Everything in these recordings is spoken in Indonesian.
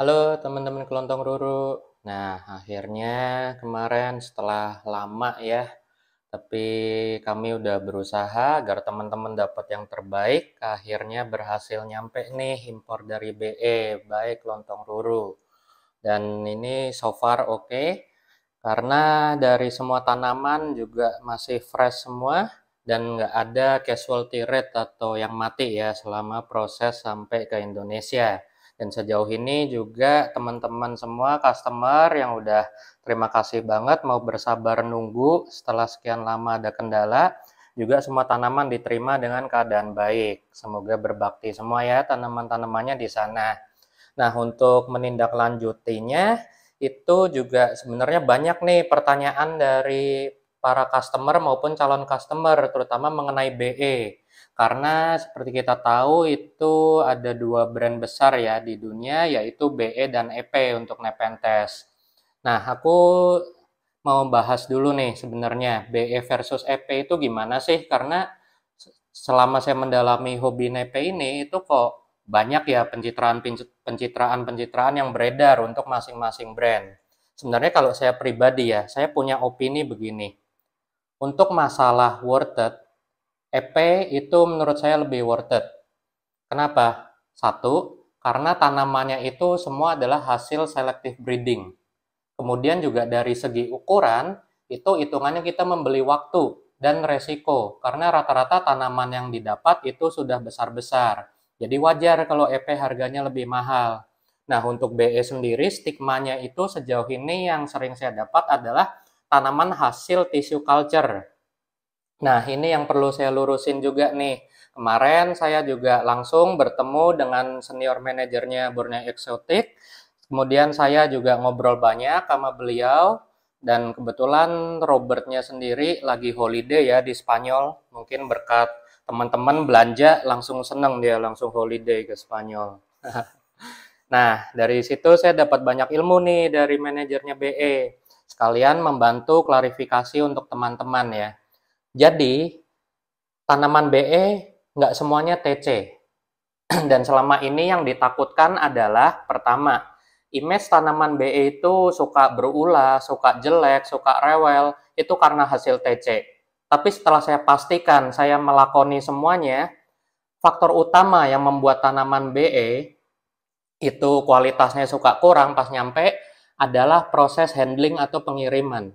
Halo teman-teman kelontong ruru. Nah, akhirnya kemarin setelah lama ya, tapi kami udah berusaha agar teman-teman dapat yang terbaik, akhirnya berhasil nyampe nih impor dari BE, baik kelontong ruru. Dan ini so far oke, okay, karena dari semua tanaman juga masih fresh semua, dan nggak ada casualty rate atau yang mati ya selama proses sampai ke Indonesia. Dan sejauh ini juga teman-teman semua customer yang udah terima kasih banget mau bersabar nunggu setelah sekian lama ada kendala. Juga semua tanaman diterima dengan keadaan baik. Semoga berbakti semua ya tanaman-tanamannya di sana. Nah untuk menindaklanjutinya itu juga sebenarnya banyak nih pertanyaan dari para customer maupun calon customer terutama mengenai BE. Karena seperti kita tahu itu ada dua brand besar ya di dunia yaitu BE dan EP untuk nepenthes. Nah, aku mau bahas dulu nih sebenarnya BE versus EP itu gimana sih? Karena selama saya mendalami hobi nepe ini itu kok banyak ya pencitraan-pencitraan-pencitraan yang beredar untuk masing-masing brand. Sebenarnya kalau saya pribadi ya, saya punya opini begini. Untuk masalah worth it, EP itu menurut saya lebih worth it. Kenapa? Satu, karena tanamannya itu semua adalah hasil selective breeding. Kemudian juga dari segi ukuran, itu hitungannya kita membeli waktu dan resiko. Karena rata-rata tanaman yang didapat itu sudah besar-besar. Jadi wajar kalau EP harganya lebih mahal. Nah, untuk BE sendiri, stigmanya itu sejauh ini yang sering saya dapat adalah tanaman hasil tissue culture Nah, ini yang perlu saya lurusin juga nih. Kemarin saya juga langsung bertemu dengan senior manajernya Borneo Exotic. Kemudian saya juga ngobrol banyak sama beliau dan kebetulan Robertnya sendiri lagi holiday ya di Spanyol. Mungkin berkat teman-teman belanja langsung seneng dia langsung holiday ke Spanyol. nah, dari situ saya dapat banyak ilmu nih dari manajernya BE. Sekalian membantu klarifikasi untuk teman-teman ya. Jadi, tanaman BE nggak semuanya TC. Dan selama ini yang ditakutkan adalah pertama, image tanaman BE itu suka berulah, suka jelek, suka rewel, itu karena hasil TC. Tapi setelah saya pastikan saya melakoni semuanya, faktor utama yang membuat tanaman BE itu kualitasnya suka kurang pas nyampe adalah proses handling atau pengiriman.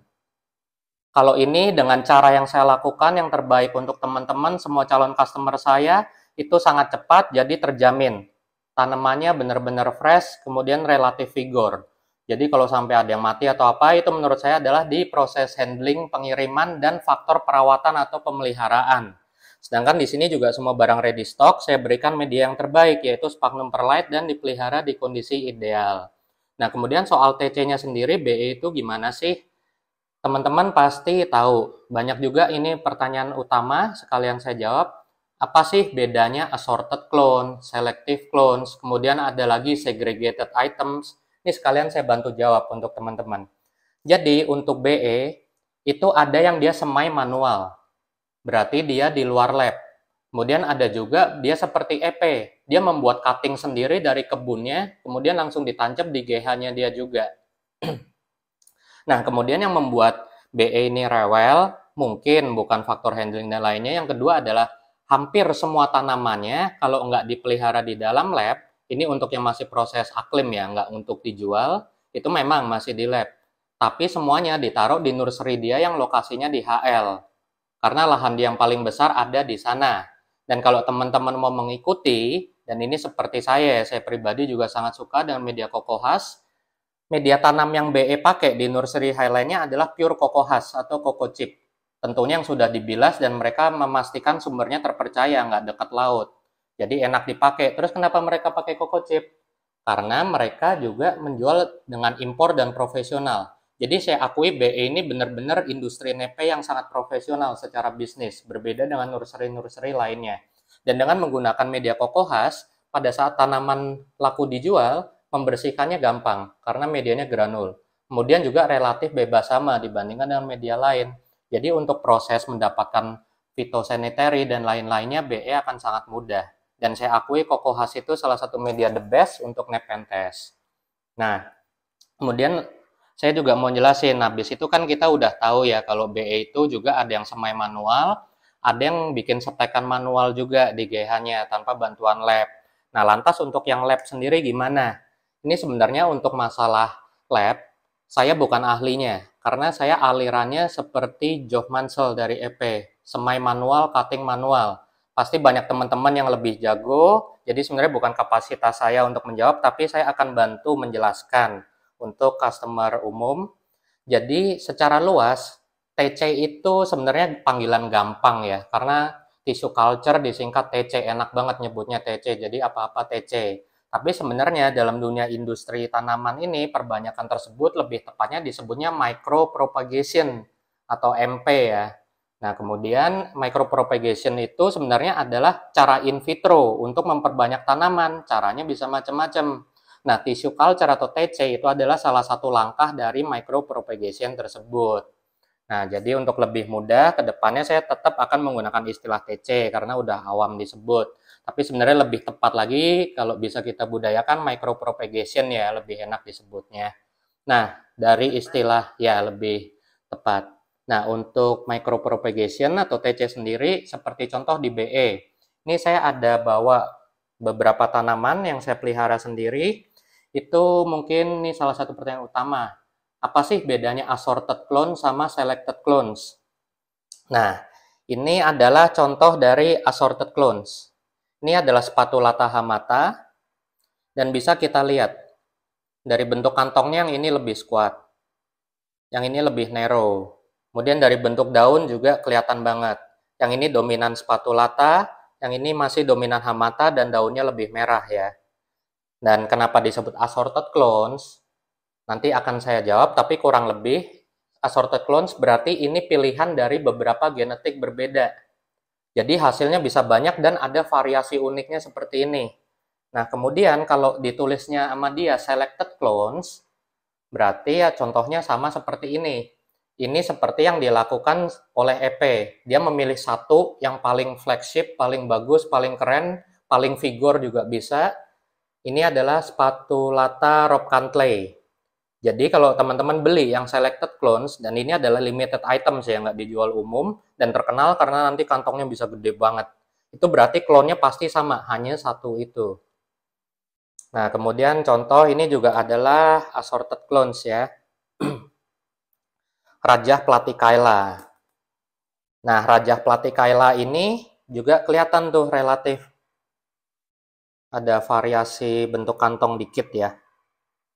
Kalau ini dengan cara yang saya lakukan yang terbaik untuk teman-teman semua calon customer saya itu sangat cepat jadi terjamin. Tanamannya benar-benar fresh, kemudian relatif vigor. Jadi kalau sampai ada yang mati atau apa itu menurut saya adalah di proses handling, pengiriman dan faktor perawatan atau pemeliharaan. Sedangkan di sini juga semua barang ready stock saya berikan media yang terbaik yaitu Spagnum Perlite dan dipelihara di kondisi ideal. Nah, kemudian soal TC-nya sendiri BE itu gimana sih? Teman-teman pasti tahu, banyak juga ini pertanyaan utama sekalian saya jawab. Apa sih bedanya assorted clone, selective clones, kemudian ada lagi segregated items. Ini sekalian saya bantu jawab untuk teman-teman. Jadi untuk BE, itu ada yang dia semai manual. Berarti dia di luar lab. Kemudian ada juga dia seperti EP, dia membuat cutting sendiri dari kebunnya, kemudian langsung ditancap di GH-nya dia juga. Nah, kemudian yang membuat BE ini rewel mungkin bukan faktor handling dan lainnya. Yang kedua adalah hampir semua tanamannya kalau nggak dipelihara di dalam lab, ini untuk yang masih proses aklim ya, nggak untuk dijual, itu memang masih di lab. Tapi semuanya ditaruh di nursery dia yang lokasinya di HL. Karena lahan dia yang paling besar ada di sana. Dan kalau teman-teman mau mengikuti, dan ini seperti saya, saya pribadi juga sangat suka dengan media kokohas, media tanam yang BE pakai di nursery highline-nya adalah pure koko khas atau koko chip. Tentunya yang sudah dibilas dan mereka memastikan sumbernya terpercaya, nggak dekat laut. Jadi enak dipakai. Terus kenapa mereka pakai koko chip? Karena mereka juga menjual dengan impor dan profesional. Jadi saya akui BE ini benar-benar industri nepe yang sangat profesional secara bisnis, berbeda dengan nursery-nursery lainnya. Dan dengan menggunakan media koko khas, pada saat tanaman laku dijual, membersihkannya gampang karena medianya granul. Kemudian juga relatif bebas sama dibandingkan dengan media lain. Jadi untuk proses mendapatkan fitosanitary dan lain-lainnya BE akan sangat mudah. Dan saya akui Kokohas itu salah satu media the best untuk nepen test. Nah, kemudian saya juga mau jelasin, habis itu kan kita udah tahu ya kalau BE itu juga ada yang semai manual, ada yang bikin setekan manual juga di GH-nya tanpa bantuan lab. Nah, lantas untuk yang lab sendiri gimana? Ini sebenarnya untuk masalah lab, saya bukan ahlinya, karena saya alirannya seperti Joff Mansell dari EP, semai manual, cutting manual. Pasti banyak teman-teman yang lebih jago, jadi sebenarnya bukan kapasitas saya untuk menjawab, tapi saya akan bantu menjelaskan untuk customer umum. Jadi secara luas, TC itu sebenarnya panggilan gampang ya, karena tisu culture disingkat TC, enak banget nyebutnya TC, jadi apa-apa TC. Tapi sebenarnya dalam dunia industri tanaman ini perbanyakan tersebut lebih tepatnya disebutnya micropropagation atau MP ya. Nah, kemudian micropropagation itu sebenarnya adalah cara in vitro untuk memperbanyak tanaman. Caranya bisa macam-macam. Nah, tisu culture atau TC itu adalah salah satu langkah dari micropropagation tersebut. Nah, jadi untuk lebih mudah, kedepannya saya tetap akan menggunakan istilah TC karena udah awam disebut. Tapi sebenarnya lebih tepat lagi kalau bisa kita budayakan micropropagation ya lebih enak disebutnya. Nah, dari istilah ya lebih tepat. Nah, untuk micropropagation atau TC sendiri seperti contoh di BE. Ini saya ada bawa beberapa tanaman yang saya pelihara sendiri. Itu mungkin ini salah satu pertanyaan utama. Apa sih bedanya assorted clone sama selected clones? Nah, ini adalah contoh dari assorted clones. Ini adalah sepatu lata hamata dan bisa kita lihat dari bentuk kantongnya yang ini lebih kuat, Yang ini lebih narrow. Kemudian dari bentuk daun juga kelihatan banget. Yang ini dominan sepatu lata, yang ini masih dominan hamata dan daunnya lebih merah ya. Dan kenapa disebut assorted clones? Nanti akan saya jawab, tapi kurang lebih assorted clones berarti ini pilihan dari beberapa genetik berbeda jadi hasilnya bisa banyak dan ada variasi uniknya seperti ini. Nah, kemudian kalau ditulisnya sama dia selected clones, berarti ya contohnya sama seperti ini. Ini seperti yang dilakukan oleh EP. Dia memilih satu yang paling flagship, paling bagus, paling keren, paling figur juga bisa. Ini adalah sepatu lata Rob Cantley. Jadi kalau teman-teman beli yang selected clones dan ini adalah limited items yang nggak dijual umum dan terkenal karena nanti kantongnya bisa gede banget. Itu berarti klonnya pasti sama, hanya satu itu. Nah, kemudian contoh ini juga adalah assorted clones ya. Raja Pelatih Kaila. Nah, Raja Pelatih Kaila ini juga kelihatan tuh relatif. Ada variasi bentuk kantong dikit ya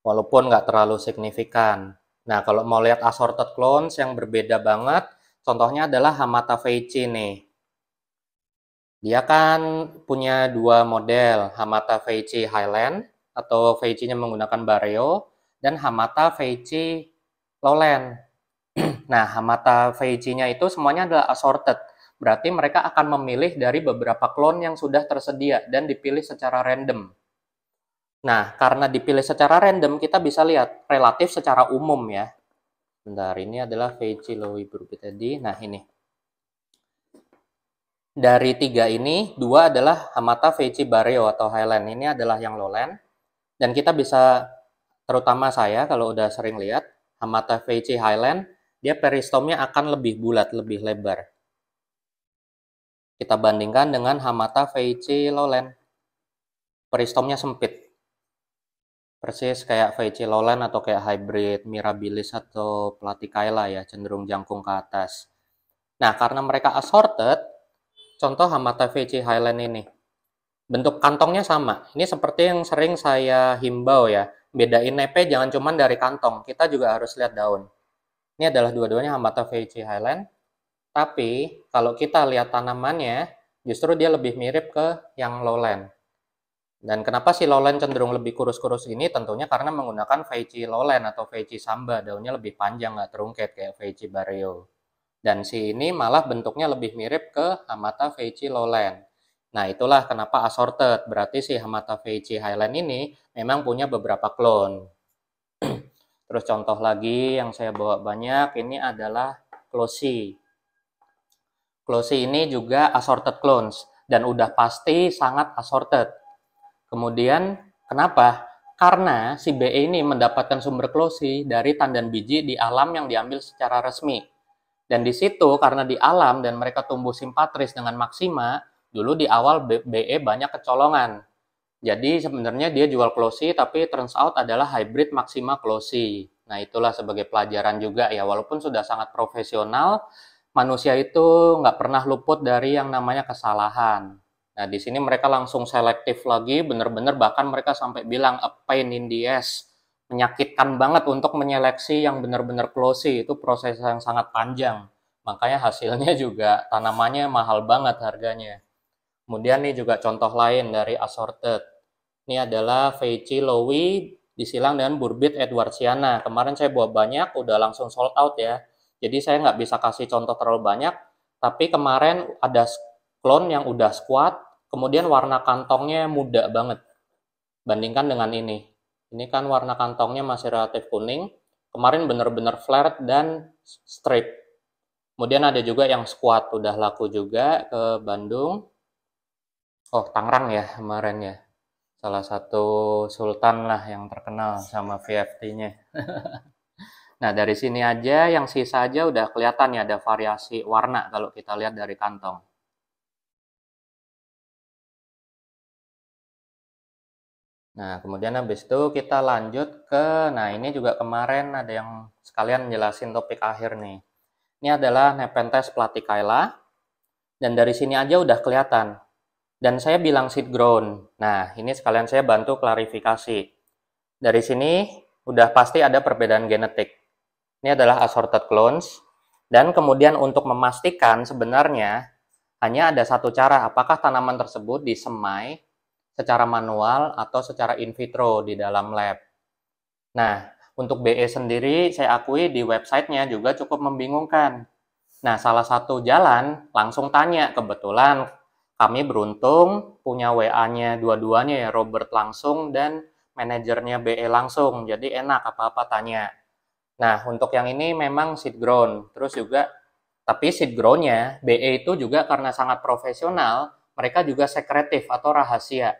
walaupun nggak terlalu signifikan. Nah, kalau mau lihat assorted clones yang berbeda banget, contohnya adalah Hamata Veichi nih. Dia kan punya dua model, Hamata Veichi Highland atau Veichi-nya menggunakan Bareo dan Hamata Veichi Lowland. nah, Hamata Veichi-nya itu semuanya adalah assorted. Berarti mereka akan memilih dari beberapa klon yang sudah tersedia dan dipilih secara random. Nah, karena dipilih secara random, kita bisa lihat relatif secara umum ya. Bentar, ini adalah veci lowi berubah tadi. Nah, ini. Dari tiga ini, dua adalah Hamata VC Barrio atau Highland. Ini adalah yang lowland. Dan kita bisa, terutama saya kalau udah sering lihat, Hamata VC Highland, dia peristomnya akan lebih bulat, lebih lebar. Kita bandingkan dengan Hamata VC lowland. Peristomnya sempit, Persis kayak VC Lowland atau kayak hybrid Mirabilis atau Platikaila ya, cenderung jangkung ke atas. Nah, karena mereka assorted, contoh Hamata VC Highland ini. Bentuk kantongnya sama. Ini seperti yang sering saya himbau ya. Bedain nepe jangan cuman dari kantong, kita juga harus lihat daun. Ini adalah dua-duanya Hamata VC Highland. Tapi kalau kita lihat tanamannya, justru dia lebih mirip ke yang lowland. Dan kenapa si lowland cenderung lebih kurus-kurus ini? Tentunya karena menggunakan Feiji lowland atau Feiji samba, daunnya lebih panjang nggak terungket kayak Feiji barrio. Dan si ini malah bentuknya lebih mirip ke Hamata Feiji lowland. Nah itulah kenapa assorted, berarti si Hamata Feiji highland ini memang punya beberapa klon. Terus contoh lagi yang saya bawa banyak, ini adalah Closi. Closi ini juga assorted clones dan udah pasti sangat assorted Kemudian kenapa? Karena si BE ini mendapatkan sumber klosi dari tandan biji di alam yang diambil secara resmi. Dan di situ karena di alam dan mereka tumbuh simpatris dengan maksima, dulu di awal BE banyak kecolongan. Jadi sebenarnya dia jual klosi tapi turns out adalah hybrid maksima klosi. Nah itulah sebagai pelajaran juga ya walaupun sudah sangat profesional, manusia itu nggak pernah luput dari yang namanya kesalahan. Nah, di sini mereka langsung selektif lagi, benar-benar bahkan mereka sampai bilang a pain in the ass, menyakitkan banget untuk menyeleksi yang benar-benar closey, itu proses yang sangat panjang. Makanya hasilnya juga tanamannya mahal banget harganya. Kemudian nih juga contoh lain dari assorted. Ini adalah Veici Lowy disilang dengan Burbit Edwardsiana. Kemarin saya bawa banyak, udah langsung sold out ya. Jadi saya nggak bisa kasih contoh terlalu banyak, tapi kemarin ada klon yang udah squat, Kemudian warna kantongnya muda banget. Bandingkan dengan ini. Ini kan warna kantongnya masih relatif kuning. Kemarin benar-benar flared dan straight. Kemudian ada juga yang squat, udah laku juga ke Bandung. Oh, Tangerang ya kemarin ya. Salah satu sultan lah yang terkenal sama VFT-nya. nah, dari sini aja yang sisa aja udah kelihatan ya ada variasi warna kalau kita lihat dari kantong. Nah, kemudian habis itu kita lanjut ke, nah ini juga kemarin ada yang sekalian jelasin topik akhir nih. Ini adalah Nepenthes platikaela, dan dari sini aja udah kelihatan. Dan saya bilang seed grown Nah, ini sekalian saya bantu klarifikasi. Dari sini udah pasti ada perbedaan genetik. Ini adalah assorted clones. Dan kemudian untuk memastikan sebenarnya hanya ada satu cara, apakah tanaman tersebut disemai secara manual atau secara in vitro di dalam lab. Nah, untuk BE sendiri saya akui di websitenya juga cukup membingungkan. Nah, salah satu jalan langsung tanya. Kebetulan kami beruntung punya WA-nya dua-duanya ya, Robert langsung dan manajernya BE langsung. Jadi enak apa-apa tanya. Nah, untuk yang ini memang seed grown. Terus juga, tapi seed ground-nya BE itu juga karena sangat profesional, mereka juga sekretif atau rahasia.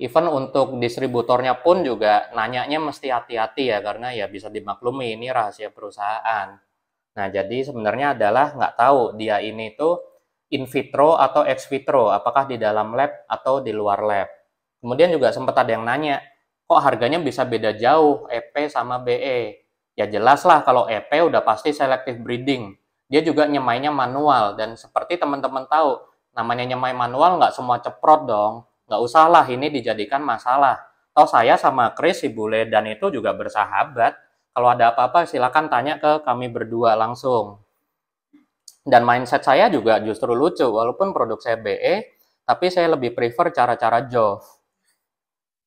Even untuk distributornya pun juga nanyanya mesti hati-hati ya karena ya bisa dimaklumi ini rahasia perusahaan. Nah jadi sebenarnya adalah nggak tahu dia ini tuh in vitro atau ex vitro, apakah di dalam lab atau di luar lab. Kemudian juga sempat ada yang nanya, kok harganya bisa beda jauh EP sama BE? Ya jelas lah kalau EP udah pasti selective breeding. Dia juga nyemainya manual dan seperti teman-teman tahu, namanya nyemai manual nggak semua ceprot dong nggak usah lah ini dijadikan masalah. Tahu saya sama Chris, si Bule dan itu juga bersahabat. Kalau ada apa-apa silakan tanya ke kami berdua langsung. Dan mindset saya juga justru lucu, walaupun produk saya BE, tapi saya lebih prefer cara-cara Jov.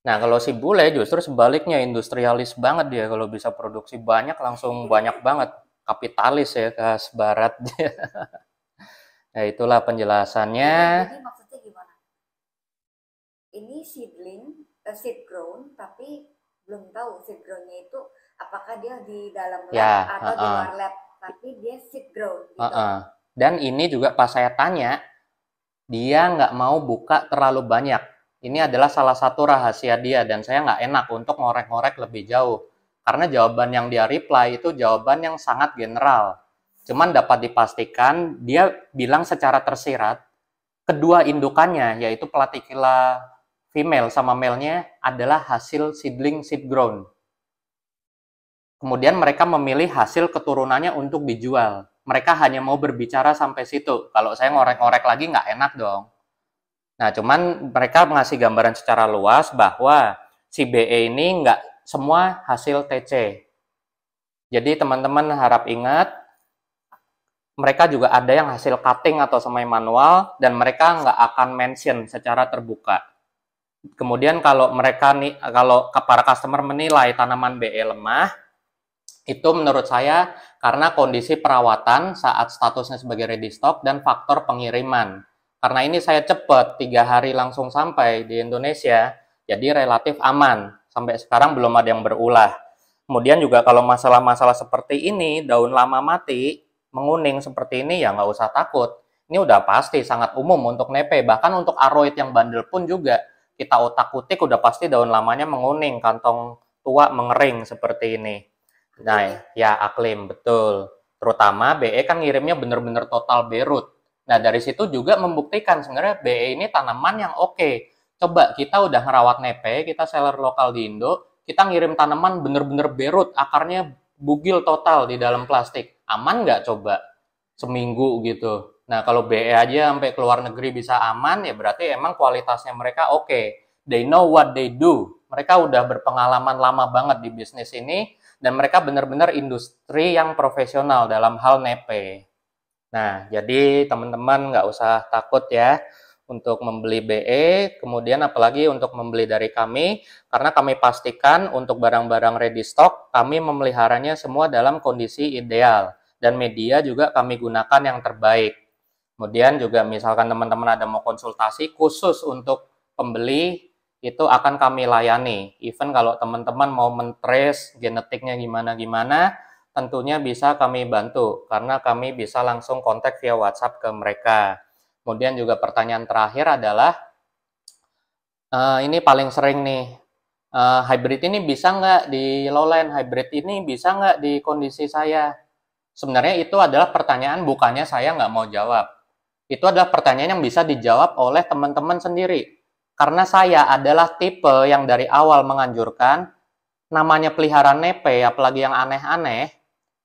Nah, kalau si Bule justru sebaliknya industrialis banget dia kalau bisa produksi banyak langsung banyak banget. Kapitalis ya ke barat. ya itulah penjelasannya. Jadi, ini seedling, uh, eh, seed grown, tapi belum tahu seed grownnya itu apakah dia di dalam ya, lab ya, atau uh -uh. di luar lab, tapi dia seed grown. Gitu. Uh -uh. Dan ini juga pas saya tanya, dia nggak mau buka terlalu banyak. Ini adalah salah satu rahasia dia dan saya nggak enak untuk ngorek-ngorek lebih jauh. Karena jawaban yang dia reply itu jawaban yang sangat general. Cuman dapat dipastikan dia bilang secara tersirat kedua indukannya yaitu platikila female sama male-nya adalah hasil seedling seed grown. Kemudian mereka memilih hasil keturunannya untuk dijual. Mereka hanya mau berbicara sampai situ. Kalau saya ngorek-ngorek lagi nggak enak dong. Nah, cuman mereka mengasih gambaran secara luas bahwa si BE ini nggak semua hasil TC. Jadi teman-teman harap ingat, mereka juga ada yang hasil cutting atau semai manual, dan mereka nggak akan mention secara terbuka. Kemudian kalau mereka nih kalau para customer menilai tanaman BE lemah itu menurut saya karena kondisi perawatan saat statusnya sebagai ready stock dan faktor pengiriman. Karena ini saya cepat tiga hari langsung sampai di Indonesia, jadi relatif aman. Sampai sekarang belum ada yang berulah. Kemudian juga kalau masalah-masalah seperti ini, daun lama mati, menguning seperti ini ya nggak usah takut. Ini udah pasti sangat umum untuk nepe, bahkan untuk aroid yang bandel pun juga kita otak-utik udah pasti daun lamanya menguning, kantong tua mengering seperti ini. Nah, ya aklim betul. Terutama BE kan ngirimnya benar-benar total berut. Nah, dari situ juga membuktikan sebenarnya BE ini tanaman yang oke. Okay. Coba kita udah ngerawat nepe, kita seller lokal di Indo, kita ngirim tanaman benar-benar berut, akarnya bugil total di dalam plastik. Aman nggak coba? Seminggu gitu. Nah, kalau BE aja sampai ke luar negeri bisa aman, ya berarti emang kualitasnya mereka oke. Okay. They know what they do. Mereka udah berpengalaman lama banget di bisnis ini, dan mereka benar-benar industri yang profesional dalam hal nepe. Nah, jadi teman-teman nggak usah takut ya untuk membeli BE, kemudian apalagi untuk membeli dari kami, karena kami pastikan untuk barang-barang ready stock, kami memeliharanya semua dalam kondisi ideal, dan media juga kami gunakan yang terbaik. Kemudian juga misalkan teman-teman ada mau konsultasi khusus untuk pembeli itu akan kami layani. Even kalau teman-teman mau mentrace genetiknya gimana-gimana, tentunya bisa kami bantu karena kami bisa langsung kontak via WhatsApp ke mereka. Kemudian juga pertanyaan terakhir adalah, uh, ini paling sering nih, uh, hybrid ini bisa nggak di lowland, hybrid ini bisa nggak di kondisi saya? Sebenarnya itu adalah pertanyaan bukannya saya nggak mau jawab, itu adalah pertanyaan yang bisa dijawab oleh teman-teman sendiri. Karena saya adalah tipe yang dari awal menganjurkan namanya peliharaan nepe, apalagi yang aneh-aneh,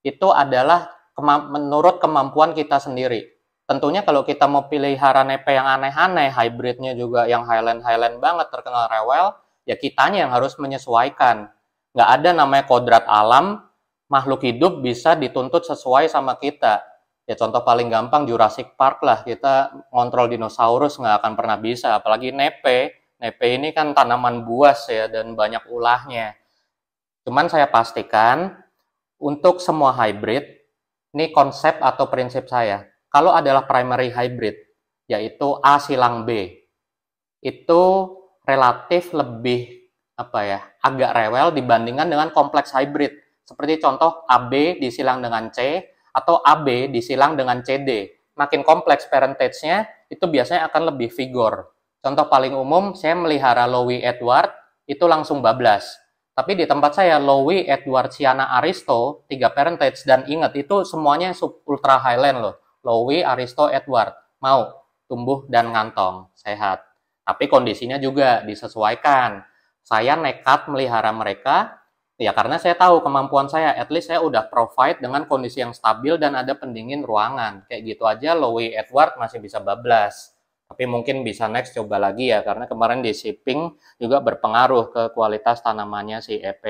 itu adalah kema menurut kemampuan kita sendiri. Tentunya kalau kita mau pelihara nepe yang aneh-aneh, hybridnya juga yang highland-highland banget, terkenal rewel, ya kitanya yang harus menyesuaikan. Nggak ada namanya kodrat alam, makhluk hidup bisa dituntut sesuai sama kita ya contoh paling gampang Jurassic Park lah kita ngontrol dinosaurus nggak akan pernah bisa apalagi nepe nepe ini kan tanaman buas ya dan banyak ulahnya cuman saya pastikan untuk semua hybrid ini konsep atau prinsip saya kalau adalah primary hybrid yaitu A silang B itu relatif lebih apa ya agak rewel dibandingkan dengan kompleks hybrid seperti contoh AB disilang dengan C atau AB disilang dengan CD. Makin kompleks parentage-nya, itu biasanya akan lebih vigor. Contoh paling umum, saya melihara Lowy Edward, itu langsung bablas. Tapi di tempat saya, Lowy Edward Siana Aristo, tiga parentage, dan ingat, itu semuanya sub ultra highland loh. Lowy, Aristo, Edward. Mau, tumbuh dan ngantong, sehat. Tapi kondisinya juga disesuaikan. Saya nekat melihara mereka, Ya karena saya tahu kemampuan saya, at least saya udah provide dengan kondisi yang stabil dan ada pendingin ruangan. Kayak gitu aja Lowy Edward masih bisa bablas. Tapi mungkin bisa next coba lagi ya, karena kemarin di shipping juga berpengaruh ke kualitas tanamannya si EP.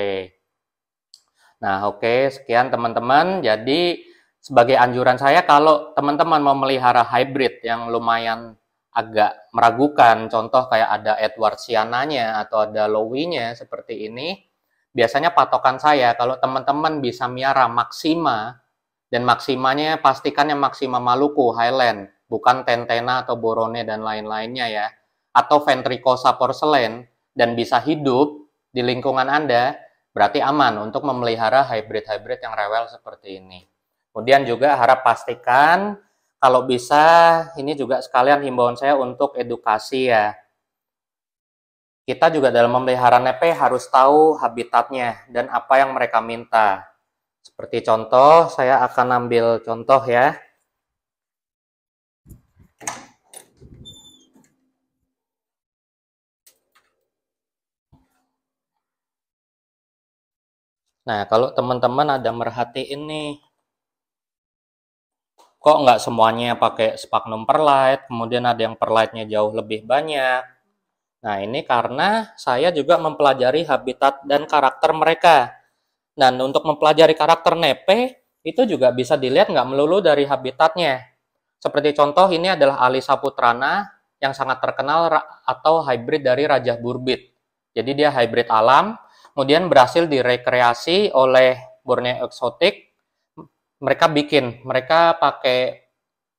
Nah oke, okay, sekian teman-teman. Jadi sebagai anjuran saya kalau teman-teman mau melihara hybrid yang lumayan agak meragukan, contoh kayak ada Edward Siananya atau ada Lowy-nya seperti ini, biasanya patokan saya kalau teman-teman bisa miara maksima dan maksimanya pastikan yang maksima Maluku Highland bukan Tentena atau Borone dan lain-lainnya ya atau Ventricosa porcelain dan bisa hidup di lingkungan Anda berarti aman untuk memelihara hybrid-hybrid yang rewel seperti ini. Kemudian juga harap pastikan kalau bisa ini juga sekalian himbauan saya untuk edukasi ya kita juga dalam memelihara nepe harus tahu habitatnya dan apa yang mereka minta. Seperti contoh, saya akan ambil contoh ya. Nah, kalau teman-teman ada merhatiin ini, kok nggak semuanya pakai spagnum perlite, kemudian ada yang perlite-nya jauh lebih banyak, Nah, ini karena saya juga mempelajari habitat dan karakter mereka. Dan untuk mempelajari karakter nepe, itu juga bisa dilihat nggak melulu dari habitatnya. Seperti contoh, ini adalah Alisa putrana yang sangat terkenal atau hybrid dari Raja Burbit. Jadi dia hybrid alam, kemudian berhasil direkreasi oleh Borneo Exotic. Mereka bikin, mereka pakai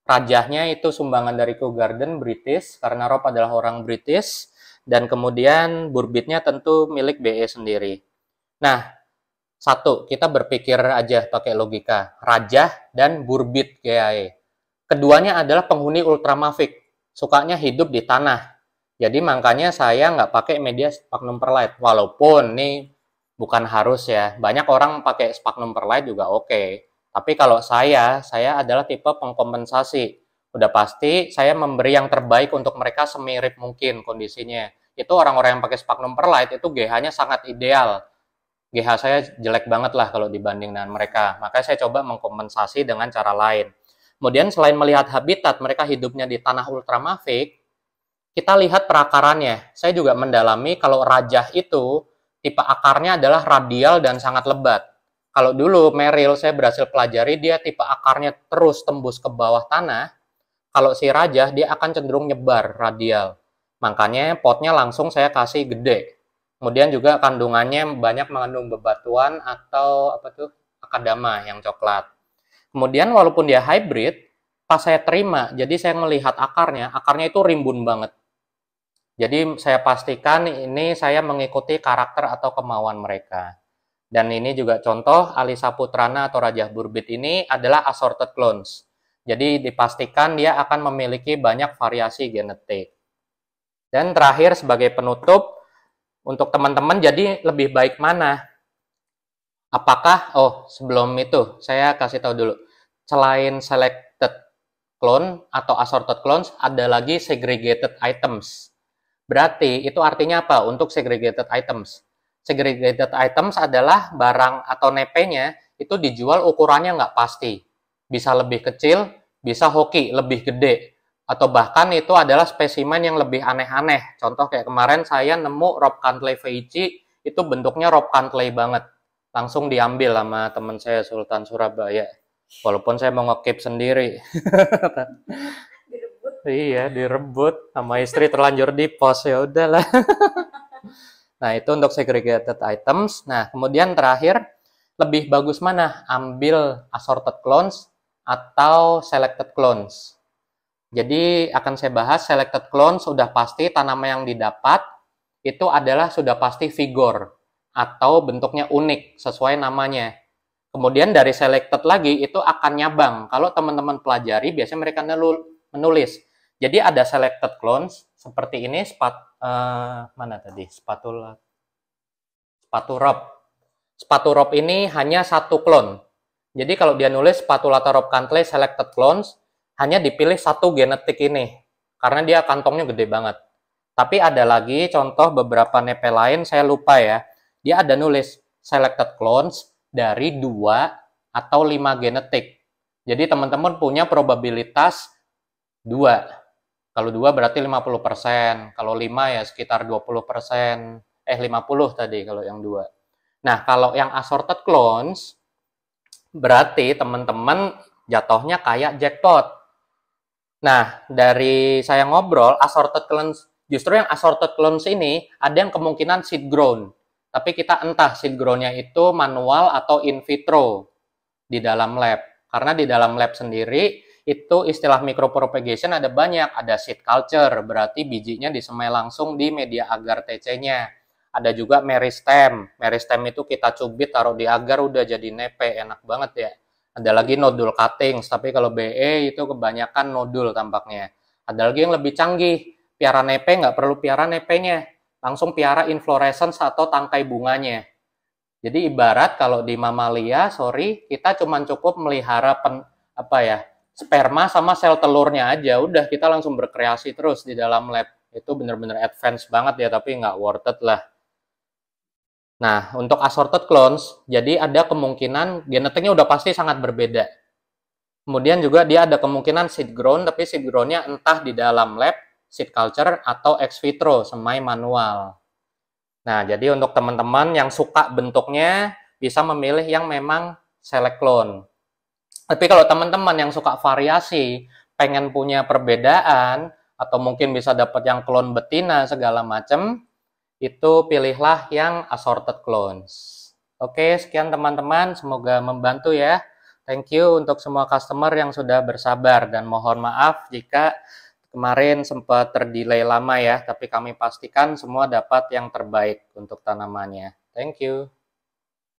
rajahnya itu sumbangan dari Kew Garden British, karena Rob adalah orang British dan kemudian burbitnya tentu milik BE sendiri. Nah, satu, kita berpikir aja pakai logika raja dan burbit GAE. Keduanya adalah penghuni ultramafik, sukanya hidup di tanah. Jadi makanya saya nggak pakai media spagnum perlite, walaupun ini bukan harus ya. Banyak orang pakai spagnum perlite juga oke. Okay. Tapi kalau saya, saya adalah tipe pengkompensasi Udah pasti saya memberi yang terbaik untuk mereka semirip mungkin kondisinya. Itu orang-orang yang pakai Spagnum Perlite itu GH-nya sangat ideal. GH saya jelek banget lah kalau dibanding dengan mereka. Makanya saya coba mengkompensasi dengan cara lain. Kemudian selain melihat habitat mereka hidupnya di tanah ultramafik, kita lihat perakarannya. Saya juga mendalami kalau rajah itu tipe akarnya adalah radial dan sangat lebat. Kalau dulu Meril saya berhasil pelajari dia tipe akarnya terus tembus ke bawah tanah, kalau si raja, dia akan cenderung nyebar radial. Makanya potnya langsung saya kasih gede. Kemudian juga kandungannya banyak mengandung bebatuan atau apa tuh akadama yang coklat. Kemudian walaupun dia hybrid, pas saya terima, jadi saya melihat akarnya, akarnya itu rimbun banget. Jadi saya pastikan ini saya mengikuti karakter atau kemauan mereka. Dan ini juga contoh Alisa Putrana atau Raja Burbit ini adalah assorted clones. Jadi dipastikan dia akan memiliki banyak variasi genetik. Dan terakhir sebagai penutup untuk teman-teman jadi lebih baik mana? Apakah oh sebelum itu saya kasih tahu dulu. Selain selected clone atau assorted clones ada lagi segregated items. Berarti itu artinya apa untuk segregated items? Segregated items adalah barang atau nepenya itu dijual ukurannya nggak pasti. Bisa lebih kecil, bisa hoki lebih gede atau bahkan itu adalah spesimen yang lebih aneh-aneh. Contoh kayak kemarin saya nemu Rob Cantley Veici itu bentuknya Rob Cantley banget. Langsung diambil sama teman saya Sultan Surabaya. Walaupun saya mau ngekip sendiri. direbut. iya, direbut sama istri terlanjur di pos ya udahlah. nah, itu untuk segregated items. Nah, kemudian terakhir lebih bagus mana? Ambil assorted clones atau selected clones. Jadi akan saya bahas selected clones sudah pasti tanaman yang didapat itu adalah sudah pasti vigor atau bentuknya unik sesuai namanya. Kemudian dari selected lagi itu akan nyabang. Kalau teman-teman pelajari biasanya mereka menulis. Jadi ada selected clones seperti ini spat uh, mana tadi spatula sepatu rob. Sepatu rob ini hanya satu clone. Jadi kalau dia nulis Patulata robcanthale selected clones, hanya dipilih satu genetik ini, karena dia kantongnya gede banget. Tapi ada lagi contoh beberapa nepe lain, saya lupa ya. Dia ada nulis selected clones dari dua atau lima genetik. Jadi teman-teman punya probabilitas dua. Kalau dua berarti 50%, kalau lima ya sekitar 20%, eh 50 tadi kalau yang dua. Nah, kalau yang assorted clones, Berarti teman-teman jatuhnya kayak jackpot. Nah, dari saya ngobrol, assorted clones, justru yang assorted clones ini ada yang kemungkinan seed grown. Tapi kita entah seed grown-nya itu manual atau in vitro di dalam lab. Karena di dalam lab sendiri itu istilah micropropagation ada banyak, ada seed culture, berarti bijinya disemai langsung di media agar TC-nya. Ada juga meristem. Meristem itu kita cubit taruh di agar udah jadi nepe, enak banget ya. Ada lagi nodul cutting, tapi kalau BE itu kebanyakan nodul tampaknya. Ada lagi yang lebih canggih, piara nepe nggak perlu piara nepenya, langsung piara inflorescence atau tangkai bunganya. Jadi ibarat kalau di mamalia, sorry, kita cuma cukup melihara pen, apa ya sperma sama sel telurnya aja. Udah kita langsung berkreasi terus di dalam lab. Itu benar-benar advance banget ya, tapi nggak worth it lah. Nah, untuk assorted clones, jadi ada kemungkinan genetiknya udah pasti sangat berbeda. Kemudian juga dia ada kemungkinan seed grown, tapi seed grown-nya entah di dalam lab, seed culture, atau ex vitro, semai manual. Nah, jadi untuk teman-teman yang suka bentuknya, bisa memilih yang memang select clone. Tapi kalau teman-teman yang suka variasi, pengen punya perbedaan, atau mungkin bisa dapat yang clone betina, segala macam, itu pilihlah yang assorted clones. Oke, sekian teman-teman, semoga membantu ya. Thank you untuk semua customer yang sudah bersabar dan mohon maaf jika kemarin sempat terdelay lama ya, tapi kami pastikan semua dapat yang terbaik untuk tanamannya. Thank you.